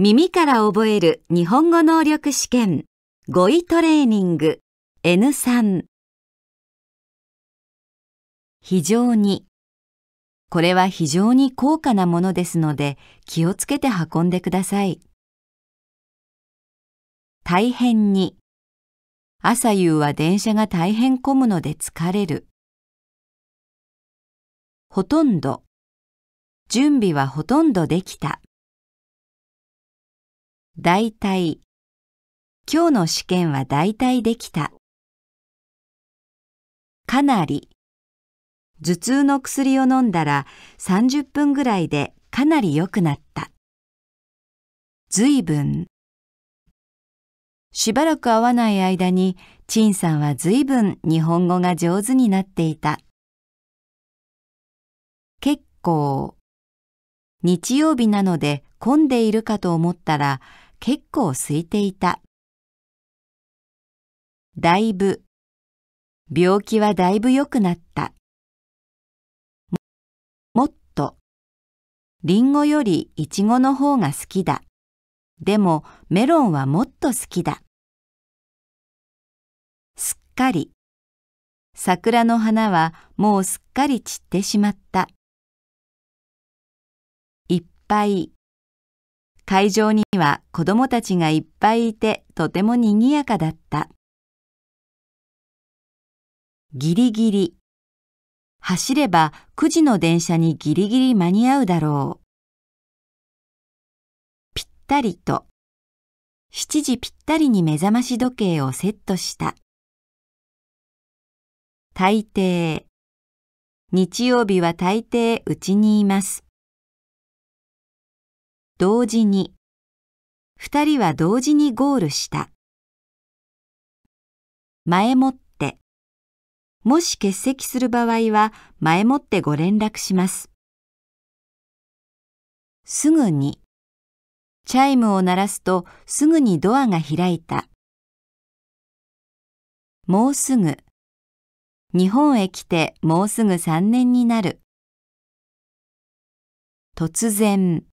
耳から覚える日本語能力試験語彙トレーニング N3 非常にこれは非常に高価なものですので気をつけて運んでください大変に朝夕は電車が大変混むので疲れるほとんど準備はほとんどできた大体。今日の試験は大体できた。かなり。頭痛の薬を飲んだら30分ぐらいでかなり良くなった。ずいぶん。しばらく会わない間に、陳さんはずいぶん日本語が上手になっていた。結構。日曜日なので混んでいるかと思ったら、結構空いていた。だいぶ。病気はだいぶ良くなった。もっと。りんごよりいちごの方が好きだ。でもメロンはもっと好きだ。すっかり。桜の花はもうすっかり散ってしまった。いっぱい。会場には子供たちがいっぱいいてとても賑やかだった。ギリギリ。走れば9時の電車にギリギリ間に合うだろう。ぴったりと。7時ぴったりに目覚まし時計をセットした。大抵。日曜日は大抵うちにいます。同時に。二人は同時にゴールした。前もって。もし欠席する場合は、前もってご連絡します。すぐに。チャイムを鳴らすと、すぐにドアが開いた。もうすぐ。日本へ来てもうすぐ3年になる。突然。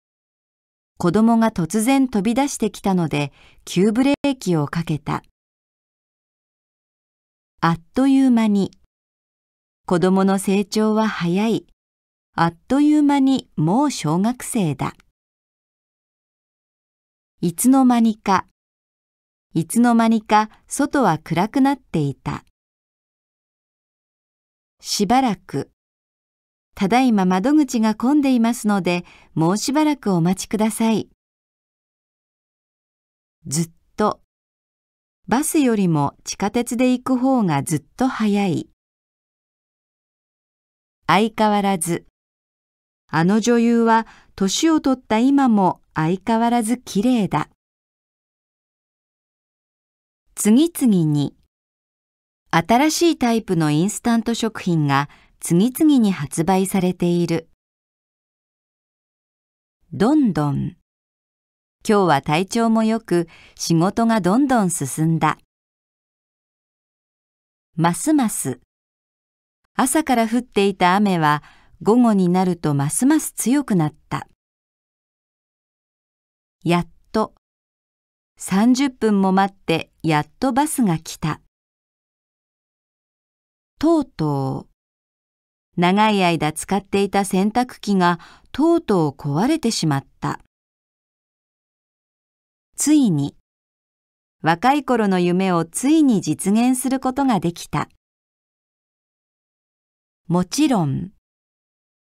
子供が突然飛び出してきたので急ブレーキをかけた。あっという間に。子供の成長は早い。あっという間にもう小学生だ。いつの間にか。いつの間にか外は暗くなっていた。しばらく。ただいま窓口が混んでいますので、もうしばらくお待ちください。ずっと。バスよりも地下鉄で行く方がずっと早い。相変わらず。あの女優は年を取った今も相変わらず綺麗だ。次々に。新しいタイプのインスタント食品が次々に発売されている。どんどん。今日は体調も良く仕事がどんどん進んだ。ますます。朝から降っていた雨は午後になるとますます強くなった。やっと。30分も待ってやっとバスが来た。とうとう。長い間使っていた洗濯機がとうとう壊れてしまった。ついに、若い頃の夢をついに実現することができた。もちろん、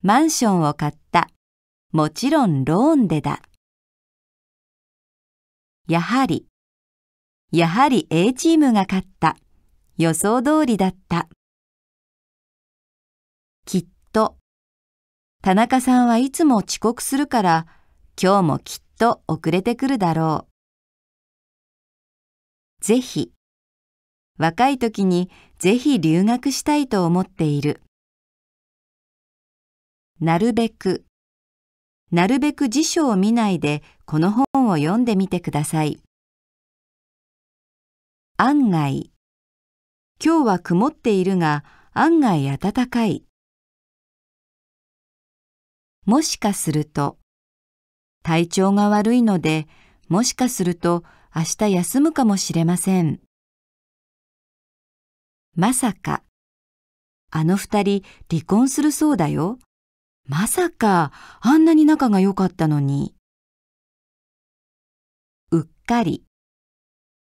マンションを買った。もちろんローンでだ。やはり、やはり A チームが勝った。予想通りだった。きっと。田中さんはいつも遅刻するから、今日もきっと遅れてくるだろう。ぜひ。若い時にぜひ留学したいと思っている。なるべく。なるべく辞書を見ないでこの本を読んでみてください。案外。今日は曇っているが案外暖かい。もしかすると、体調が悪いので、もしかすると明日休むかもしれません。まさか、あの二人離婚するそうだよ。まさか、あんなに仲が良かったのに。うっかり。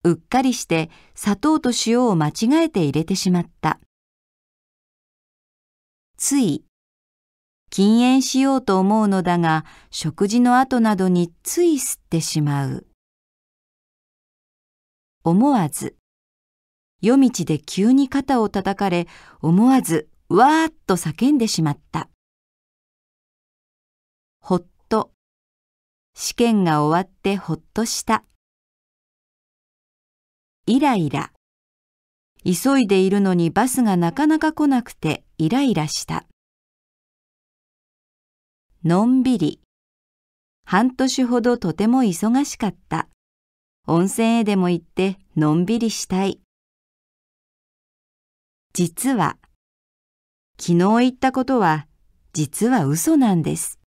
うっかりして砂糖と塩を間違えて入れてしまった。つい、禁煙しようと思うのだが、食事の後などについ吸ってしまう。思わず。夜道で急に肩を叩かれ、思わず、わーっと叫んでしまった。ほっと。試験が終わってほっとした。イライラ。急いでいるのにバスがなかなか来なくてイライラした。のんびり。半年ほどとても忙しかった。温泉へでも行ってのんびりしたい。実は、昨日言ったことは実は嘘なんです。